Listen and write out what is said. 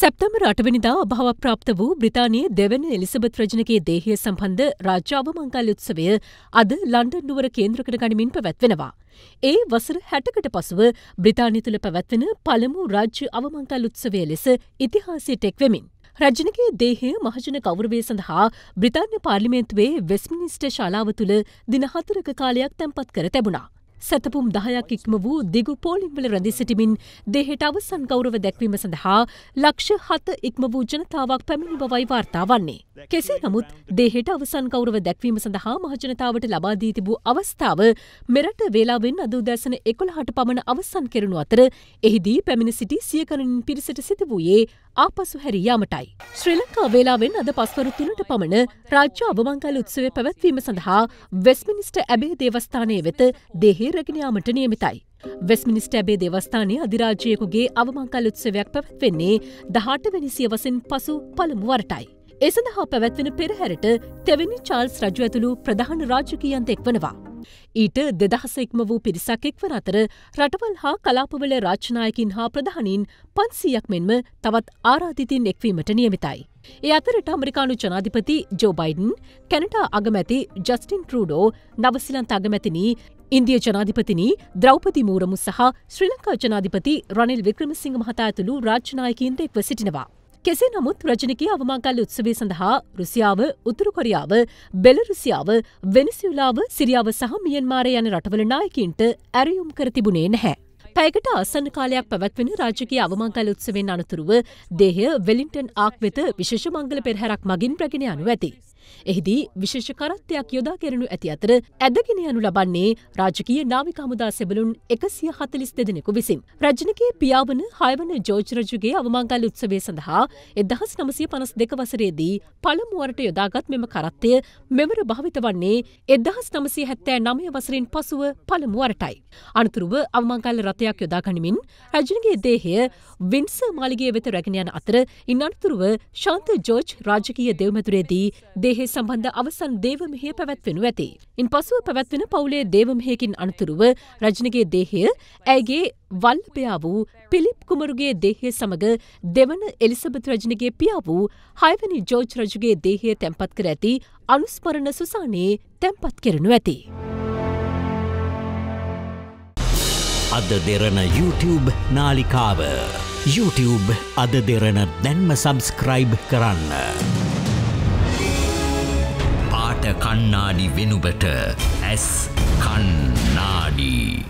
සැප්තැම්බර් අටවැනිදා අභාව ප්‍රාප්ත වූ බ්‍රතානයේ දෙවන එලිසබත් රජනගේ දේහය සම්බන්ධ රාජාව මංකල් උත්සවය අද ලන්ඩන් නුවර කේන්ද්‍රකට ගනිමින් පැවැත්වෙනවා. ඒ වසර හැටකට පසුව බ්‍රතානය තුළ පැවැත්වෙන පළමු රාජ්‍ය අවමංකල් උත්සවය ලෙස ඉතිහාසයට එක්වෙමින්. රජනගේ දේහය මහජන කෞරවය සඳහා බ්‍රතාන්‍ය පාර්ලිමේන්තුවේ වෙස්මිනිස්ට ශාලාව තුළ දිනහතරක කාලයක් තැන්පත් කර තැබුණා. සැතපුම් දහයක් ඉක්ම වූ දිගු පෝලිම්වල රැඳී සිටිමින් දෙහෙට අවසන් ගෞරව දැක්වීම සඳහා ලක්ෂ හත ඉක්ම වූ ජනතාවක් පැමිණි බවයි වාර්තා වන්නේ. කෙසේ නමුත් දෙහෙට අවසන් ගෞරව දැක්වීම සඳහා මහජනතාවට ලබා දී තිබූ අවස්ථාව මෙරට වේලාවෙන් අද උදැසන එකොළහට පමණ අවසන් කෙරෙනු අතර එහිදී පැමිණ සිටි සිය ගණනින් පිරිසට සිත වූයේ ආපසු හැරී යාමටයි. ශ්‍රී ලංකා වේලාවෙන් අද පස්වරු තුනට පමණ රාජ්‍ය අවමංගල උත්සවය පැවැත්වීම සඳහා වෙස්මිනිස්ටර් ඇබේ දේවස්ථානයේ වෙත දෙහෙ කාර්යය රැගෙනයාමට නියමිතයි. වෙස්මිනිස් ටැබේ දෙවස්ථානය අධිරාජයකුගේ අවමංකල්ලුත්සවයක් පැවැත්වෙන්නේ දහට වැනිසියවසින් පසු පළමුුවරටයි. එසඳහා පැවැත්වෙන පෙරහැරට තෙවැනි චාල්ස් රජු ඇතුළු ප්‍රධාන රාජකීයන්තෙක් වනවා. ඊට දෙදහස එක්ම වූ පිරිසකෙක්වර අතර රටවල් හා කලාපවල රාචනායකින් හා ප්‍රධානින් පන්සීයක් මෙන්ම තවත් ආරාධිතින් එක්වීමට නියමිතයි. ඒ අතරට අමරිකානු ජනාධිපති ජෝබයිඩන් කැනටා අගමැති ජස්ටින් ට්‍රඩෝ නවසිලන්ත අගමැතිනී ඉන්දිය ජනාධිපතිනි ද්‍රෞපති මූරමු සහ ශ්‍රී ලංකා ජනාධිපති රනිල් වික්‍රමසිංහ මහතා ඇතුළු රාජ්‍යනායකීන්ට එක්ව සිටිනවා. කෙසේ නමුත් රජනගේ අවමංකල් උත්සවේ සඳහා රුසියාව උතුරු කොරියාව බෙලරුසියාව වෙනසිවලාව සිරියාව සහ මියන්මාරය යන රටවල නායකින්ට ඇරයුම් කර තිබුණේ නැහැ. පැයකට අසන්න කාලයක් පැවැත්වෙන රාජකී අවමංකල් උත්සවෙන් අනතුරුව දේහය වෙලින්ටන් ආක් වෙත විශේෂ මංගල පෙරහැරක් මගින් ප්‍රගෙන යනු ඇති. එහිදී විශේෂ කරත්තයක් යොදා කෙරෙනු ඇති අතර ඇදගෙන යනු ලබන්නේ රාජකීය නාවික හමුදා සෙබලුන් එකසිය හතලිස් දෙදෙනෙකු විසින්. රජනගේ පියාවන හයවන ජෝජ් රජුගේ අවමංගල් උත්සවේ සඳහා එදහස් නමසය පනස් දෙක වසරේදී පළමුුවරට යොදාගත් මෙම කරත්තය මෙවර භාවිත වන්නේ එදහස් නමසය හැත්තෑ නමය වසරින් පසුව පළමුුවරටයි. අනතුරුව අවමංගල් රථයක් යොදාගනිමින් රජනගේ දේහය වින්ස මාලිගේ වෙත රැගෙනයන අතර ඉන් අනතුරුව ශාන්ත ජෝජ් රාජකීය දෙවමතුරේදී දේ දේහේ සම්බන්ධ අවසන් දේවමහය පැවැත්වෙනු ඇති. ඉන් පසුව පැවැත්වෙන පවුලේ දේවමහයකින් අනතුරුව රජනගේ දේහය ඇගේ වල්පයා වූ පිලිප් කුමරුගේ දේහය සමඟ දෙවන එලිසබත් රජනගේ පියා වූ හයවනි ජෝජ් රජුගේ දේහය තැන්පත් කර ඇති අනුස්මරණ සුසානයේ තැන්පත් කරනු ඇති. අද දෙරන YouTube නාලිකාව. YouTube අද දෙරන දැන්ම සබස්ක්‍රයිබ් කරන්න. ඇට කන්නාඩි වෙනුබට ඇස් කන්නාඩී.